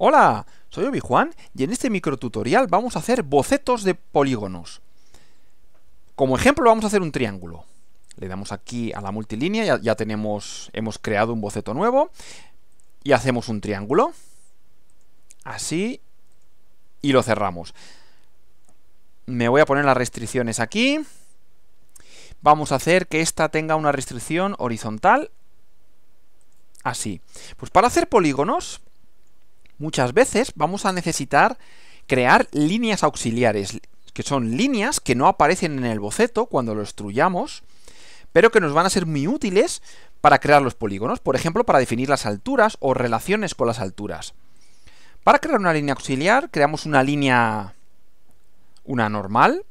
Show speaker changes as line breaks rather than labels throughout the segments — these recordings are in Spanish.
Hola, soy Obi-Juan y en este microtutorial vamos a hacer bocetos de polígonos. Como ejemplo vamos a hacer un triángulo. Le damos aquí a la multilínea, ya, ya tenemos, hemos creado un boceto nuevo y hacemos un triángulo. Así y lo cerramos. Me voy a poner las restricciones aquí. Vamos a hacer que esta tenga una restricción horizontal así. Pues para hacer polígonos muchas veces vamos a necesitar crear líneas auxiliares, que son líneas que no aparecen en el boceto cuando lo estruyamos, pero que nos van a ser muy útiles para crear los polígonos, por ejemplo, para definir las alturas o relaciones con las alturas. Para crear una línea auxiliar, creamos una línea una normal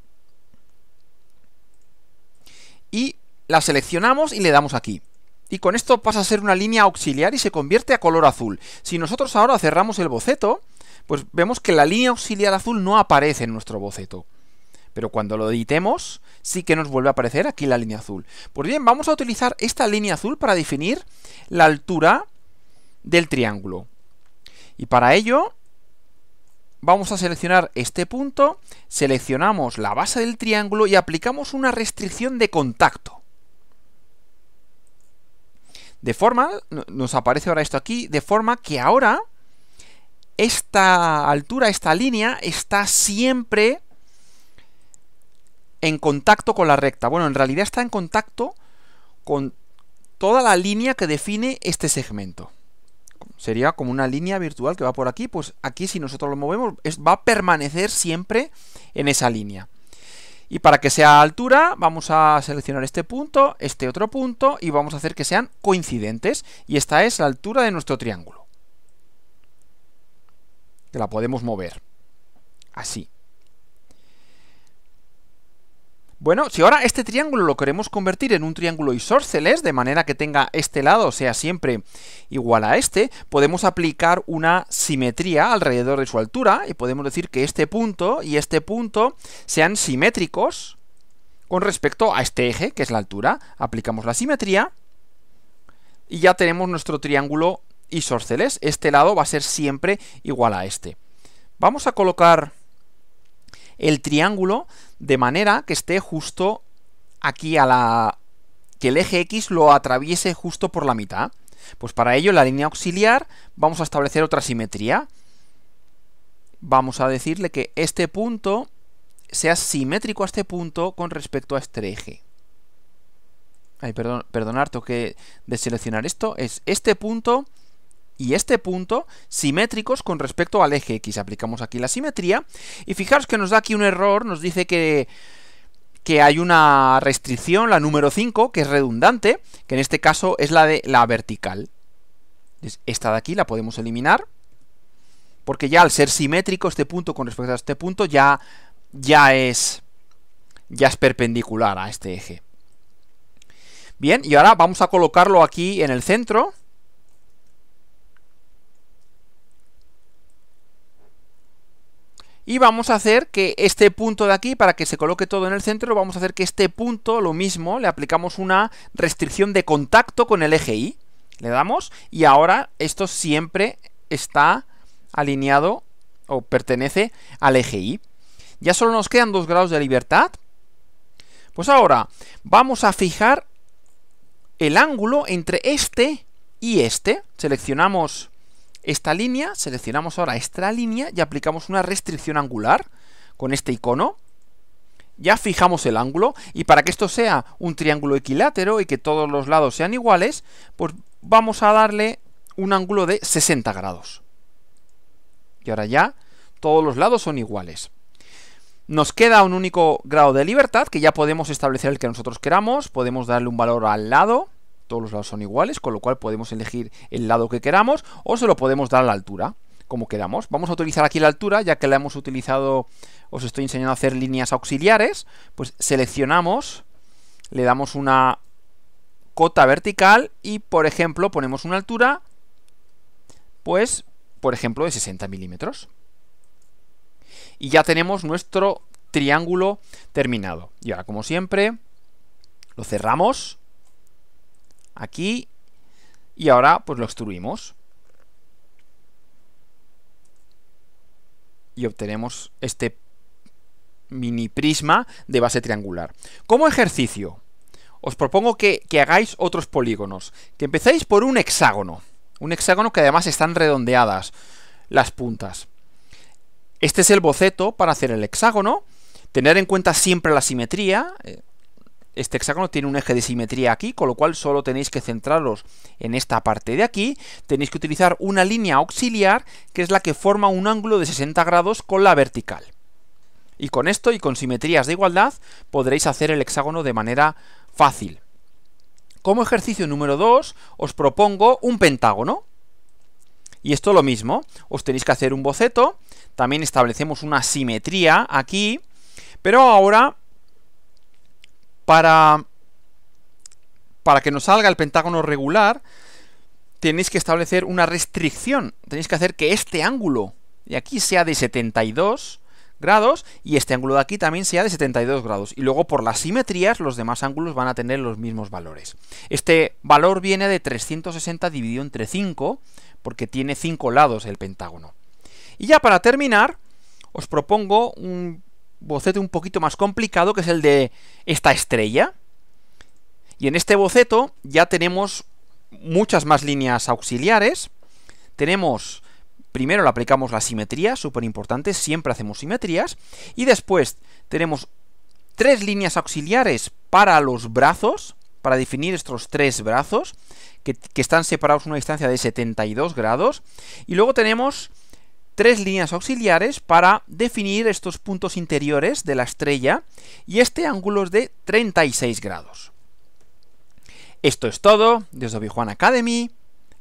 y la seleccionamos y le damos aquí y con esto pasa a ser una línea auxiliar y se convierte a color azul. Si nosotros ahora cerramos el boceto, pues vemos que la línea auxiliar azul no aparece en nuestro boceto. Pero cuando lo editemos, sí que nos vuelve a aparecer aquí la línea azul. Pues bien, vamos a utilizar esta línea azul para definir la altura del triángulo. Y para ello, vamos a seleccionar este punto, seleccionamos la base del triángulo y aplicamos una restricción de contacto. De forma, nos aparece ahora esto aquí, de forma que ahora esta altura, esta línea, está siempre en contacto con la recta. Bueno, en realidad está en contacto con toda la línea que define este segmento. Sería como una línea virtual que va por aquí, pues aquí si nosotros lo movemos, va a permanecer siempre en esa línea. Y para que sea altura, vamos a seleccionar este punto, este otro punto, y vamos a hacer que sean coincidentes. Y esta es la altura de nuestro triángulo. Que la podemos mover. Así. Bueno, si ahora este triángulo lo queremos convertir en un triángulo isórceles, de manera que tenga este lado sea siempre igual a este, podemos aplicar una simetría alrededor de su altura y podemos decir que este punto y este punto sean simétricos con respecto a este eje, que es la altura. Aplicamos la simetría y ya tenemos nuestro triángulo isórceles. Este lado va a ser siempre igual a este. Vamos a colocar el triángulo de manera que esté justo aquí a la... que el eje X lo atraviese justo por la mitad. Pues para ello en la línea auxiliar vamos a establecer otra simetría. Vamos a decirle que este punto sea simétrico a este punto con respecto a este eje. Ay, perdón, perdonar, tengo que deseleccionar esto. Es este punto y este punto simétricos con respecto al eje X. Aplicamos aquí la simetría y fijaros que nos da aquí un error, nos dice que que hay una restricción, la número 5, que es redundante, que en este caso es la de la vertical. Esta de aquí la podemos eliminar, porque ya al ser simétrico este punto con respecto a este punto ya, ya, es, ya es perpendicular a este eje. Bien, y ahora vamos a colocarlo aquí en el centro, y vamos a hacer que este punto de aquí, para que se coloque todo en el centro, vamos a hacer que este punto, lo mismo, le aplicamos una restricción de contacto con el eje Y. Le damos y ahora esto siempre está alineado o pertenece al eje Y. Ya solo nos quedan dos grados de libertad. Pues ahora vamos a fijar el ángulo entre este y este. Seleccionamos esta línea, seleccionamos ahora esta línea y aplicamos una restricción angular con este icono. Ya fijamos el ángulo y para que esto sea un triángulo equilátero y que todos los lados sean iguales, pues vamos a darle un ángulo de 60 grados. Y ahora ya todos los lados son iguales. Nos queda un único grado de libertad que ya podemos establecer el que nosotros queramos, podemos darle un valor al lado, todos los lados son iguales, con lo cual podemos elegir el lado que queramos o se lo podemos dar a la altura, como queramos. Vamos a utilizar aquí la altura, ya que la hemos utilizado, os estoy enseñando a hacer líneas auxiliares, pues seleccionamos, le damos una cota vertical y, por ejemplo, ponemos una altura, pues, por ejemplo, de 60 milímetros. Y ya tenemos nuestro triángulo terminado. Y ahora, como siempre, lo cerramos aquí y ahora pues lo extruimos. Y obtenemos este mini prisma de base triangular. Como ejercicio, os propongo que, que hagáis otros polígonos. Que empezáis por un hexágono. Un hexágono que además están redondeadas las puntas. Este es el boceto para hacer el hexágono. Tener en cuenta siempre la simetría. Eh, este hexágono tiene un eje de simetría aquí, con lo cual solo tenéis que centraros en esta parte de aquí. Tenéis que utilizar una línea auxiliar, que es la que forma un ángulo de 60 grados con la vertical. Y con esto y con simetrías de igualdad podréis hacer el hexágono de manera fácil. Como ejercicio número 2 os propongo un pentágono. Y esto lo mismo, os tenéis que hacer un boceto, también establecemos una simetría aquí, pero ahora para, para que nos salga el pentágono regular, tenéis que establecer una restricción. Tenéis que hacer que este ángulo de aquí sea de 72 grados y este ángulo de aquí también sea de 72 grados. Y luego por las simetrías los demás ángulos van a tener los mismos valores. Este valor viene de 360 dividido entre 5 porque tiene 5 lados el pentágono. Y ya para terminar os propongo un boceto un poquito más complicado, que es el de esta estrella. Y en este boceto ya tenemos muchas más líneas auxiliares. Tenemos, primero le aplicamos la simetría, súper importante, siempre hacemos simetrías. Y después tenemos tres líneas auxiliares para los brazos, para definir estos tres brazos, que, están separados una distancia de 72 grados. Y luego tenemos tres líneas auxiliares para definir estos puntos interiores de la estrella y este ángulo es de 36 grados. Esto es todo desde obi Academy,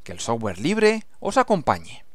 que el software libre os acompañe.